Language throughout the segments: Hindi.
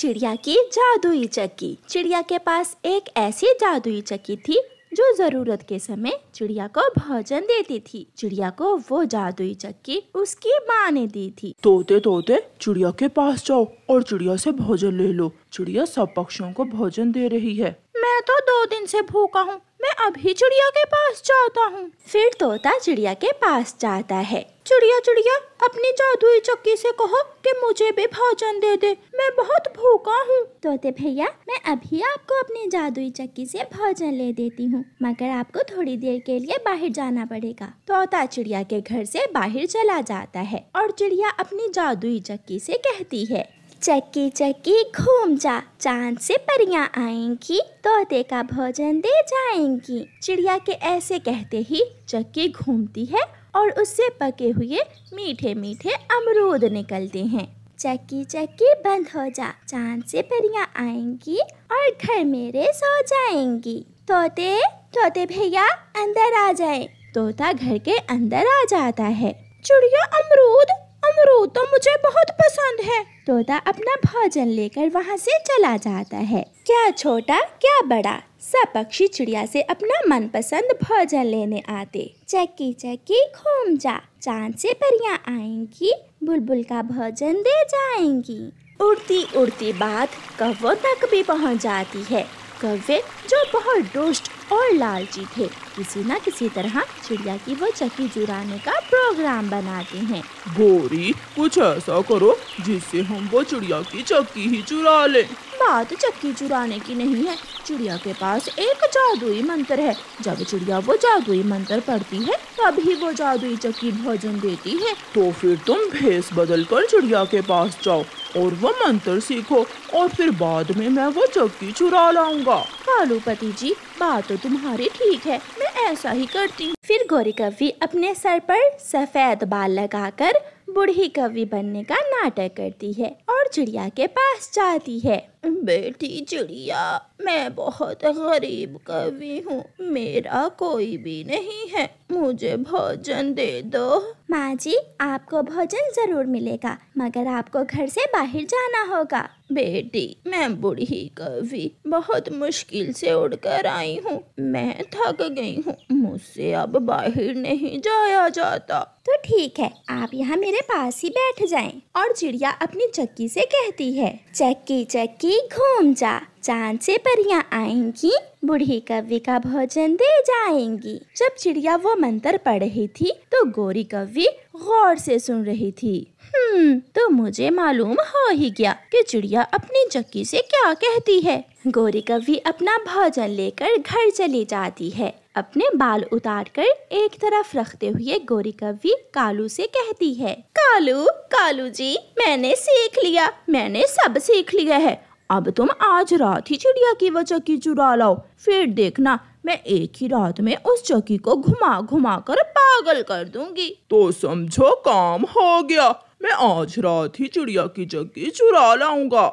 चिड़िया की जादुई चक्की चिड़िया के पास एक ऐसी जादुई चक्की थी जो जरूरत के समय चिड़िया को भोजन देती थी चिड़िया को वो जादुई चक्की उसकी माँ ने दी थी तोते तोते चिड़िया के पास जाओ और चिड़िया से भोजन ले लो चिड़िया सब पक्षियों को भोजन दे रही है मैं तो दो दिन से भूखा हूँ मैं अभी चिड़िया के पास जाता हूँ फिर तोता चिड़िया के पास जाता है चिड़िया चिड़िया अपनी जादुई चक्की से कहो कि मुझे भी भोजन दे दे मैं बहुत भूखा हूँ तोते भैया मैं अभी आपको अपनी जादुई चक्की से भोजन ले देती हूँ मगर आपको थोड़ी देर के लिए बाहर जाना पड़ेगा तोता चिड़िया के घर से बाहर चला जाता है और चिड़िया अपनी जादुई चक्की से कहती है चक्की चक्की घूम जा चांद से परियां आएंगी तोते का भोजन दे जाएंगी चिड़िया के ऐसे कहते ही चक्की घूमती है और उससे पके हुए मीठे मीठे अमरूद निकलते हैं चक्की चक्की बंद हो जा चांद से परियां आएंगी और घर मेरे सो जाएंगी तोते तोते भैया अंदर आ जाए तोता घर के अंदर आ जाता है चिड़िया अमरूद डमरू तो मुझे बहुत पसंद है तोता अपना भोजन लेकर वहाँ से चला जाता है क्या छोटा क्या बड़ा सब पक्षी चिड़िया से अपना मनपसंद भोजन लेने आते चक्की चक्की घूम जा चांद से परियां आएंगी बुलबुल का भोजन दे जाएंगी उड़ती उड़ती बात कव्वों तक भी पहुंच जाती है कौवे जो बहुत दुष्ट और लालची थे किसी न किसी तरह चिड़िया की वो चक्की चुराने का प्रोग्राम बनाते हैं बोरी कुछ ऐसा करो जिससे हम वो चिड़िया की चक्की ही चुरा ले बात चक्की चुराने की नहीं है चिड़िया के पास एक जादुई मंत्र है जब चिड़िया वो जादुई मंत्र पढ़ती है तभी वो जादुई चक्की भोजन देती है तो फिर तुम भेस बदल कर चिड़िया के पास जाओ और वो मंत्र सीखो और फिर बाद में मैं वो चक्की चुरा लाऊंगा कालूपति जी बात तो तुम्हारी ठीक है मैं ऐसा ही करती फिर गौरी कवि अपने सर पर सफेद बाल लगाकर बूढ़ी कवि बनने का नाटक करती है और चिड़िया के पास जाती है बेटी चिड़िया मैं बहुत गरीब कवि हूँ मेरा कोई भी नहीं है मुझे भोजन दे दो माँ जी आपको भोजन जरूर मिलेगा मगर आपको घर से बाहर जाना होगा बेटी मैं बूढ़ी कवि बहुत मुश्किल से उड़कर आई हूँ मैं थक गई हूँ मुझसे अब बाहर नहीं जाया जाता तो ठीक है आप यहाँ मेरे पास ही बैठ जाएं और चिड़िया अपनी चक्की से कहती है चक्की चक्की ही घूम जा चांद से परियां आएंगी बूढ़ी कवि का भोजन दे जाएंगी जब चिड़िया वो मंत्र पढ़ रही थी तो गोरी कवि गौर से सुन रही थी हम्म तो मुझे मालूम हो ही गया कि चिड़िया अपनी चक्की से क्या कहती है गोरी कवि अपना भोजन लेकर घर चली जाती है अपने बाल उतार कर एक तरफ रखते हुए गोरी कवि कालू से कहती है कालू कालू जी मैंने सीख लिया मैंने सब सीख लिया है अब तुम आज रात ही चिड़िया की वह चक्की चुरा लाओ फिर देखना मैं एक ही रात में उस चक्की को घुमा घुमा कर पागल कर दूंगी तो समझो काम हो गया मैं आज रात ही चिड़िया की चक्की चुरा लाऊंगा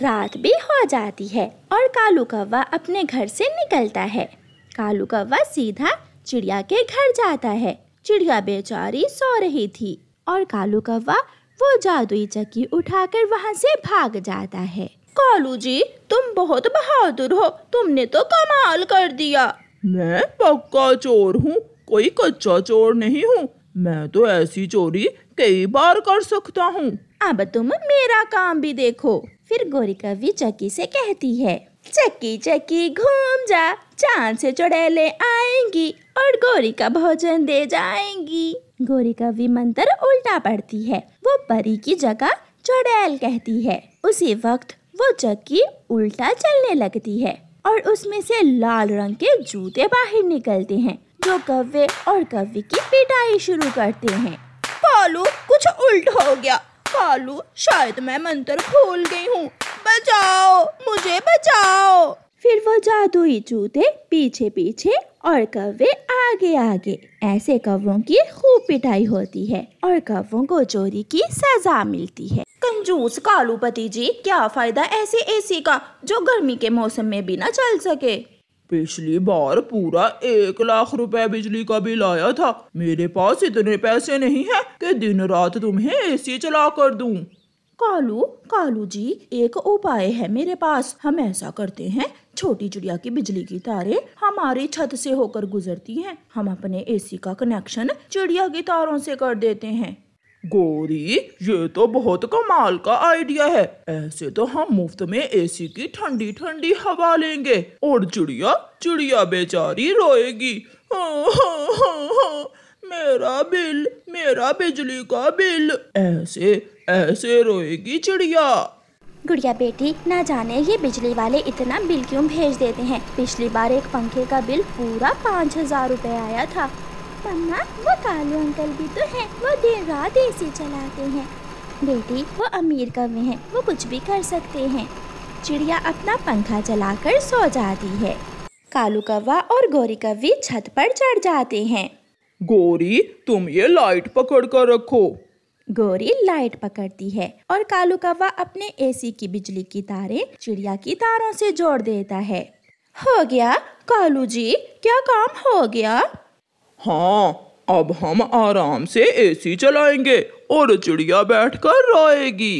रात भी हो जाती है और कालू कौवा अपने घर से निकलता है कालू कौवा सीधा चिड़िया के घर जाता है चिड़िया बेचारी सो रही थी और कालू कौवा वो जादुई चक्की उठाकर वहाँ से भाग जाता है कालू जी तुम बहुत बहादुर हो तुमने तो कमाल कर दिया मैं पक्का चोर हूँ कोई कच्चा चोर नहीं हूँ मैं तो ऐसी चोरी कई बार कर सकता हूँ अब तुम मेरा काम भी देखो फिर गोरी कवि चक्की से कहती है चक्की चक्की घूम जा चांद से चुड़ैले आएंगी और गोरी का भोजन दे जाएंगी गोरी कवि मंत्र उल्टा पड़ती है वो परी की जगह चुड़ैल कहती है उसी वक्त वो चक्की उल्टा चलने लगती है और उसमें से लाल रंग के जूते बाहर निकलते हैं जो कव्वे और कव्वे की पिटाई शुरू करते हैं कालू कुछ उल्ट हो गया कालू शायद मैं मंत्र भूल गई हूँ बचाओ मुझे बचाओ फिर वो जादुई जूते पीछे पीछे और कौवे आगे आगे ऐसे कौवों की खूब पिटाई होती है और कौवों को चोरी की सजा मिलती है कंजूस कालूपति जी क्या फायदा ऐसे एसी का जो गर्मी के मौसम में भी ना चल सके पिछली बार पूरा एक लाख रुपए बिजली का बिल आया था मेरे पास इतने पैसे नहीं है कि दिन रात तुम्हें एसी चला कर दूं। कालू कालू जी एक उपाय है मेरे पास हम ऐसा करते हैं छोटी चिड़िया की बिजली की तारे हमारी छत से होकर गुजरती हैं हम अपने एसी का कनेक्शन चिड़िया की तारों से कर देते हैं गोरी ये तो बहुत कमाल का आइडिया है ऐसे तो हम मुफ्त में एसी की ठंडी ठंडी हवा लेंगे और चिड़िया चिड़िया बेचारी रोएगी मेरा बिल मेरा बिजली का बिल ऐसे ऐसे रोएगी चिड़िया गुड़िया बेटी ना जाने ये बिजली वाले इतना बिल क्यों भेज देते हैं पिछली बार एक पंखे का बिल पूरा पाँच हजार रूपए आया था पन्ना वो कालू अंकल भी तो हैं वो देर रात ऐसे चलाते हैं बेटी वो अमीर कवे हैं वो कुछ भी कर सकते हैं चिड़िया अपना पंखा चलाकर सो जाती है कालू कौवा और गोरी कवि छत पर चढ़ जाते हैं गोरी तुम ये लाइट पकड़ कर रखो गोरी लाइट पकड़ती है और कालू कौवा अपने एसी की बिजली की तारें चिड़िया की तारों से जोड़ देता है हो गया कालू जी क्या काम हो गया हाँ अब हम आराम से एसी चलाएंगे और चिड़िया बैठकर रोएगी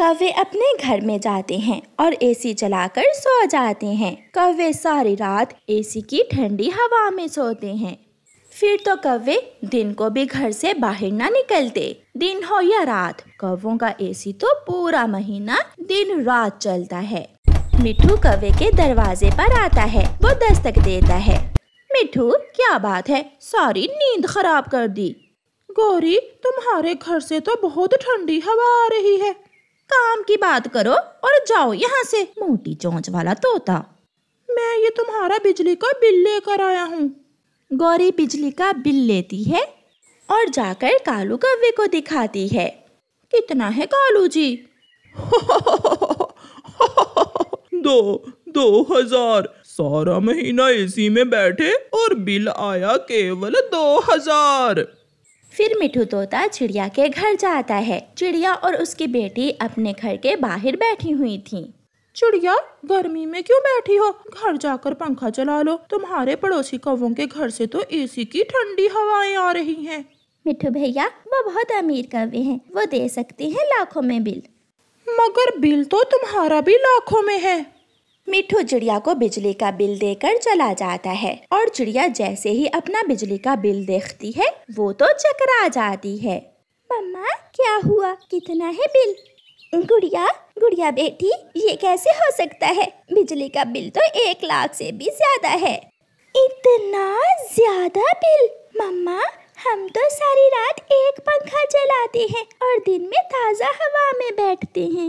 कौवे अपने घर में जाते हैं और एसी चलाकर सो जाते हैं कौवे सारी रात एसी की ठंडी हवा में सोते हैं फिर तो कौवे दिन को भी घर से बाहर ना निकलते दिन हो या रात कौवों का एसी तो पूरा महीना दिन रात चलता है मिठू कौवे के दरवाजे पर आता है वो दस्तक देता है मिठू क्या बात है सारी नींद खराब कर दी गौरी तुम्हारे घर से तो बहुत ठंडी हवा आ रही है काम की बात करो और जाओ यहाँ से मोटी चोंच वाला तोता मैं ये तुम्हारा बिजली का बिल लेकर आया हूँ गौरी बिजली का बिल लेती है और जाकर कालू कव्वे को दिखाती है कितना है कालू जी दो दो हजार सारा महीना एसी में बैठे और बिल आया केवल दो हजार फिर मिठू तोता चिड़िया के घर जाता है चिड़िया और उसकी बेटी अपने घर के बाहर बैठी हुई थी चिड़िया गर्मी में क्यों बैठी हो घर जाकर पंखा चला लो तुम्हारे पड़ोसी कौवों के घर से तो एसी की ठंडी हवाएं आ रही हैं मिठू भैया वो बहुत अमीर कौवे हैं वो दे सकते हैं लाखों में बिल मगर बिल तो तुम्हारा भी लाखों में है मिठू चिड़िया को बिजली का बिल देकर चला जाता है और चिड़िया जैसे ही अपना बिजली का बिल देखती है वो तो चकरा जाती है मम्मा क्या हुआ कितना है बिल गुड़िया गुड़िया बेटी ये कैसे हो सकता है बिजली का बिल तो एक लाख से भी ज्यादा है इतना ज्यादा बिल मम्मा हम तो सारी रात एक पंखा चलाते हैं और दिन में ताज़ा हवा में बैठते हैं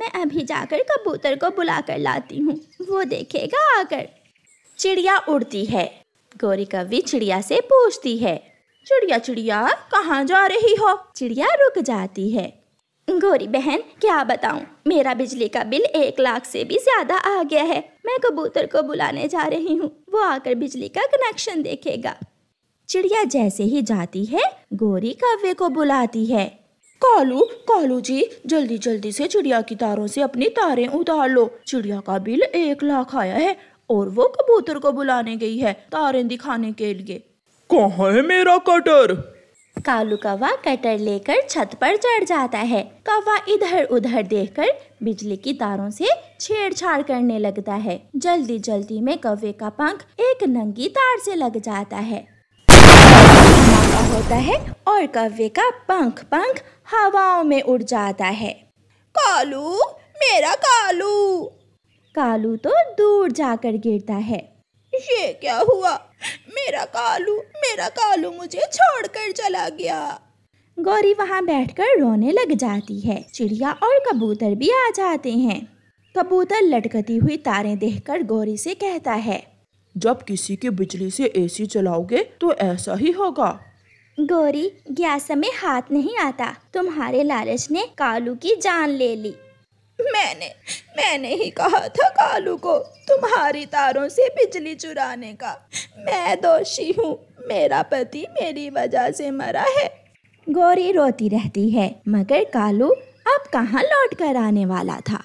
मैं अभी जाकर कबूतर को बुला कर लाती हूँ वो देखेगा आकर चिड़िया उड़ती है गौरी कवि चिड़िया से पूछती है चिड़िया चिड़िया कहाँ जा रही हो चिड़िया रुक जाती है गोरी बहन क्या बताऊं? मेरा बिजली का बिल एक लाख से भी ज्यादा आ गया है मैं कबूतर को बुलाने जा रही हूँ वो आकर बिजली का कनेक्शन देखेगा चिड़िया जैसे ही जाती है गोरी कव्वे को बुलाती है कालू कालू जी जल्दी जल्दी से चिड़िया की तारों से अपनी तारे उतार लो चिड़िया का बिल एक लाख आया है और वो कबूतर को बुलाने गई है तारे दिखाने के लिए कहाँ है मेरा कटर कालू कौवा कटर लेकर छत पर चढ़ जाता है कौवा इधर उधर देखकर बिजली की तारों से छेड़छाड़ करने लगता है जल्दी जल्दी में कौवे का पंख एक नंगी तार से लग जाता है होता है और कौवे का पंख पंख हवाओं में उड़ जाता है कालू मेरा कालू कालू तो दूर जाकर गिरता है ये क्या हुआ मेरा कालू मेरा कालू मुझे छोड़कर चला गया गौरी वहाँ बैठकर रोने लग जाती है चिड़िया और कबूतर भी आ जाते हैं कबूतर लटकती हुई देख देखकर गौरी से कहता है जब किसी के बिजली से एसी चलाओगे तो ऐसा ही होगा गौरी ग्यासा में हाथ नहीं आता तुम्हारे लालच ने कालू की जान ले ली मैंने मैंने ही कहा था कालू को तुम्हारी तारों से बिजली चुराने का मैं दोषी हूँ मेरा पति मेरी वजह से मरा है गौरी रोती रहती है मगर कालू अब कहाँ लौट कर आने वाला था